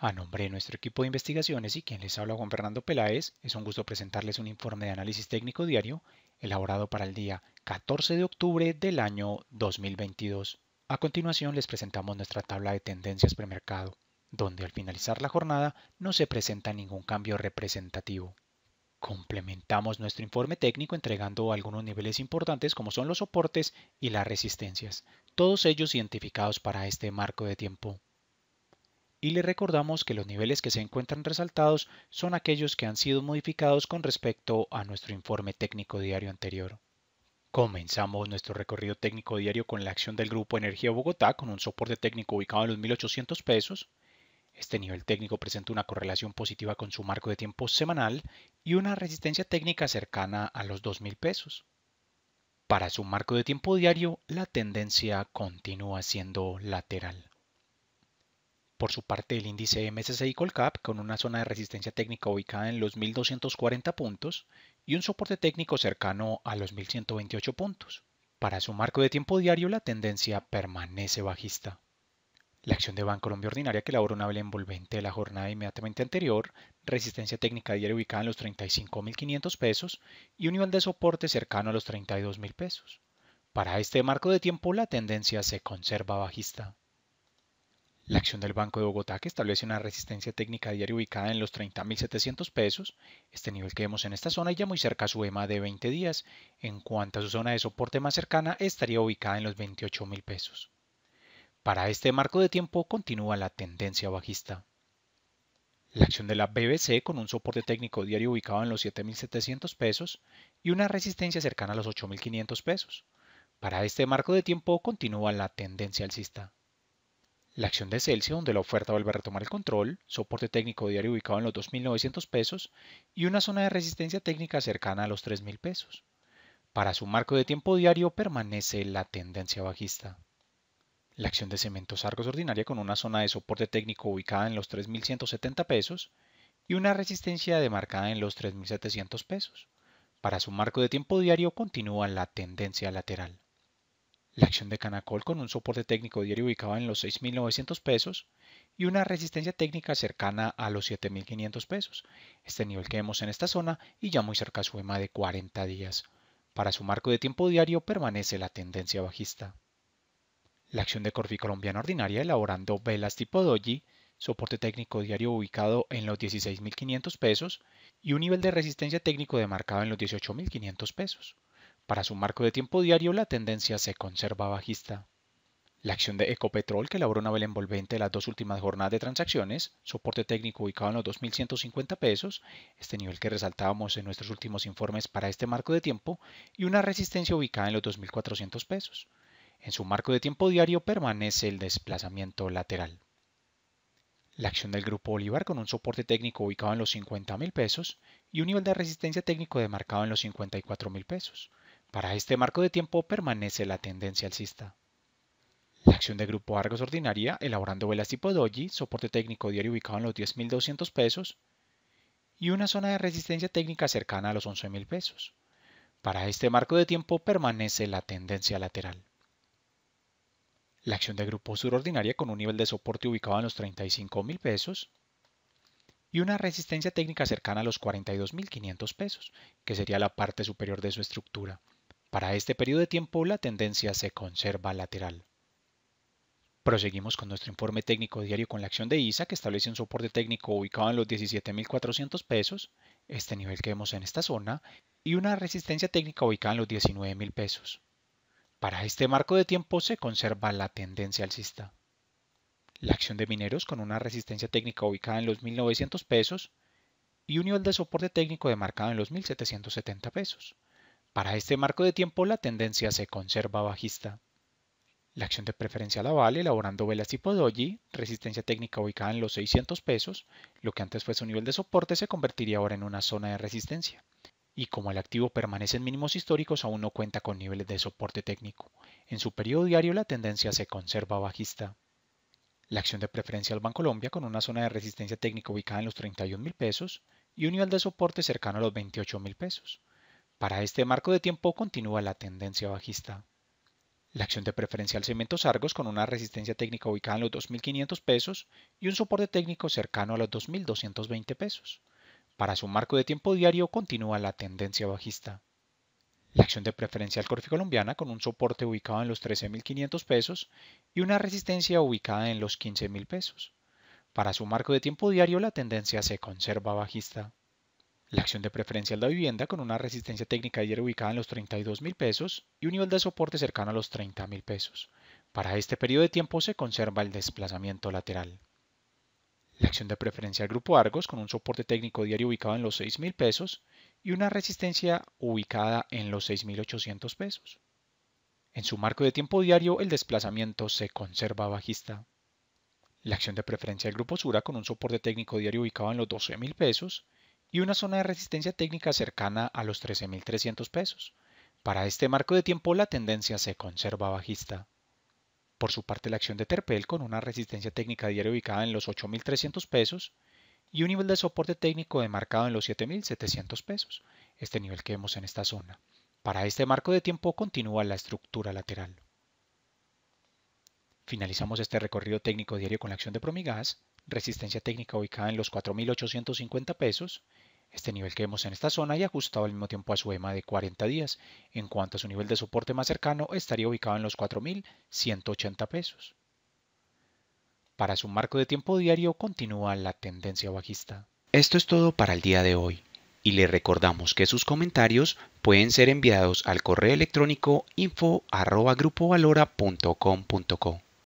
A nombre de nuestro equipo de investigaciones y quien les habla Juan Fernando Peláez, es un gusto presentarles un informe de análisis técnico diario elaborado para el día 14 de octubre del año 2022. A continuación les presentamos nuestra tabla de tendencias premercado, donde al finalizar la jornada no se presenta ningún cambio representativo. Complementamos nuestro informe técnico entregando algunos niveles importantes como son los soportes y las resistencias, todos ellos identificados para este marco de tiempo y le recordamos que los niveles que se encuentran resaltados son aquellos que han sido modificados con respecto a nuestro informe técnico diario anterior. Comenzamos nuestro recorrido técnico diario con la acción del Grupo Energía Bogotá con un soporte técnico ubicado en los 1800 pesos. Este nivel técnico presenta una correlación positiva con su marco de tiempo semanal y una resistencia técnica cercana a los 2000 pesos. Para su marco de tiempo diario, la tendencia continúa siendo lateral. Por su parte, el índice MSCI Colcap, con una zona de resistencia técnica ubicada en los 1240 puntos y un soporte técnico cercano a los 1128 puntos. Para su marco de tiempo diario, la tendencia permanece bajista. La acción de Banco Ordinaria que elaboró una vela envolvente de la jornada inmediatamente anterior, resistencia técnica diaria ubicada en los 35.500 pesos y un nivel de soporte cercano a los 32.000 pesos. Para este marco de tiempo la tendencia se conserva bajista. La acción del Banco de Bogotá, que establece una resistencia técnica diaria ubicada en los 30.700 pesos, este nivel que vemos en esta zona y ya muy cerca a su EMA de 20 días, en cuanto a su zona de soporte más cercana estaría ubicada en los 28.000 pesos. Para este marco de tiempo continúa la tendencia bajista. La acción de la BBC con un soporte técnico diario ubicado en los 7.700 pesos y una resistencia cercana a los 8.500 pesos. Para este marco de tiempo continúa la tendencia alcista. La acción de Celsius, donde la oferta vuelve a retomar el control, soporte técnico diario ubicado en los 2.900 pesos y una zona de resistencia técnica cercana a los 3.000 pesos. Para su marco de tiempo diario permanece la tendencia bajista. La acción de Cementos Argos ordinaria con una zona de soporte técnico ubicada en los 3.170 pesos y una resistencia demarcada en los 3.700 pesos. Para su marco de tiempo diario continúa la tendencia lateral. La acción de Canacol con un soporte técnico diario ubicado en los 6.900 pesos y una resistencia técnica cercana a los 7.500 pesos, este nivel que vemos en esta zona y ya muy cerca a su EMA de 40 días. Para su marco de tiempo diario permanece la tendencia bajista. La acción de Corfi Colombiana Ordinaria elaborando velas tipo doji, soporte técnico diario ubicado en los 16.500 pesos y un nivel de resistencia técnico demarcado en los 18.500 pesos. Para su marco de tiempo diario, la tendencia se conserva bajista. La acción de Ecopetrol, que elaboró una vela envolvente de las dos últimas jornadas de transacciones, soporte técnico ubicado en los 2.150 pesos, este nivel que resaltábamos en nuestros últimos informes para este marco de tiempo, y una resistencia ubicada en los 2.400 pesos. En su marco de tiempo diario permanece el desplazamiento lateral. La acción del Grupo Bolívar con un soporte técnico ubicado en los 50.000 pesos y un nivel de resistencia técnico demarcado en los 54.000 pesos. Para este marco de tiempo permanece la tendencia alcista. La acción de grupo Argos ordinaria, elaborando velas tipo doji, soporte técnico diario ubicado en los 10.200 pesos y una zona de resistencia técnica cercana a los 11.000 pesos. Para este marco de tiempo permanece la tendencia lateral. La acción de grupo sur ordinaria con un nivel de soporte ubicado en los 35.000 pesos y una resistencia técnica cercana a los 42.500 pesos, que sería la parte superior de su estructura. Para este periodo de tiempo la tendencia se conserva lateral. Proseguimos con nuestro informe técnico diario con la acción de ISA que establece un soporte técnico ubicado en los 17.400 pesos, este nivel que vemos en esta zona, y una resistencia técnica ubicada en los 19.000 pesos. Para este marco de tiempo se conserva la tendencia alcista. La acción de mineros con una resistencia técnica ubicada en los 1.900 pesos y un nivel de soporte técnico demarcado en los 1.770 pesos. Para este marco de tiempo la tendencia se conserva bajista. La acción de preferencia la vale elaborando velas tipo doji, resistencia técnica ubicada en los 600 pesos, lo que antes fue su nivel de soporte se convertiría ahora en una zona de resistencia. Y como el activo permanece en mínimos históricos aún no cuenta con niveles de soporte técnico. En su periodo diario la tendencia se conserva bajista. La acción de preferencia al Colombia, con una zona de resistencia técnica ubicada en los 31 mil pesos y un nivel de soporte cercano a los 28 mil pesos. Para este marco de tiempo continúa la tendencia bajista. La acción de preferencial Cemento Argos con una resistencia técnica ubicada en los 2.500 pesos y un soporte técnico cercano a los 2.220 pesos. Para su marco de tiempo diario continúa la tendencia bajista. La acción de preferencial Corfi Colombiana con un soporte ubicado en los 13.500 pesos y una resistencia ubicada en los 15.000 pesos. Para su marco de tiempo diario la tendencia se conserva bajista. La acción de preferencia de la vivienda con una resistencia técnica diaria ubicada en los 32 mil pesos y un nivel de soporte cercano a los $30,000. pesos. Para este periodo de tiempo se conserva el desplazamiento lateral. La acción de preferencia al grupo Argos con un soporte técnico diario ubicado en los 6 pesos y una resistencia ubicada en los 6.800 pesos. En su marco de tiempo diario el desplazamiento se conserva bajista. La acción de preferencia del grupo Sura con un soporte técnico diario ubicado en los 12 pesos y una zona de resistencia técnica cercana a los 13.300 pesos. Para este marco de tiempo la tendencia se conserva bajista. Por su parte la acción de Terpel con una resistencia técnica diaria ubicada en los 8.300 pesos y un nivel de soporte técnico demarcado en los 7.700 pesos, este nivel que vemos en esta zona. Para este marco de tiempo continúa la estructura lateral. Finalizamos este recorrido técnico diario con la acción de Promigas, resistencia técnica ubicada en los 4.850 pesos este nivel que vemos en esta zona y ajustado al mismo tiempo a su EMA de 40 días. En cuanto a su nivel de soporte más cercano, estaría ubicado en los 4.180 pesos. Para su marco de tiempo diario continúa la tendencia bajista. Esto es todo para el día de hoy y le recordamos que sus comentarios pueden ser enviados al correo electrónico info.grupovalora.com.co.